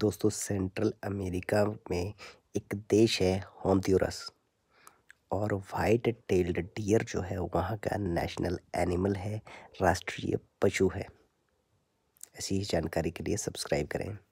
दोस्तों central America में एक देश है होंद्यूरस और वाइट टेल्ड डियर जो है वहाँ का नेशनल एनिमल है राष्ट्रीय पशु है ऐसी ही जानकारी के लिए सब्सक्राइब करें